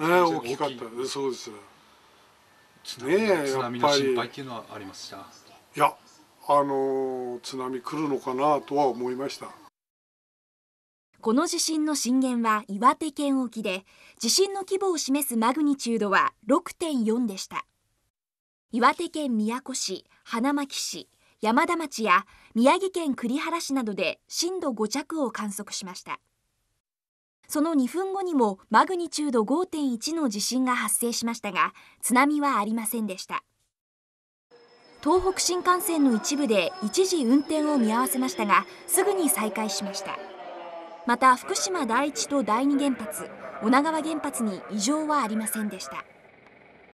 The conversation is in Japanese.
えー、大きかったそうですねえ津波の心配っていうのはありましたいやあの津波来るのかなとは思いましたこの地震の震源は岩手県沖で地震の規模を示すマグニチュードは6.4でした岩手県宮古市花巻市山田町や宮城県栗原市などで震度5弱を観測しましたその2分後にもマグニチュード5.1の地震が発生しましたが津波はありませんでした東北新幹線の一部で一時運転を見合わせましたがすぐに再開しましたまた福島第一と第二原発女川原発に異常はありませんでした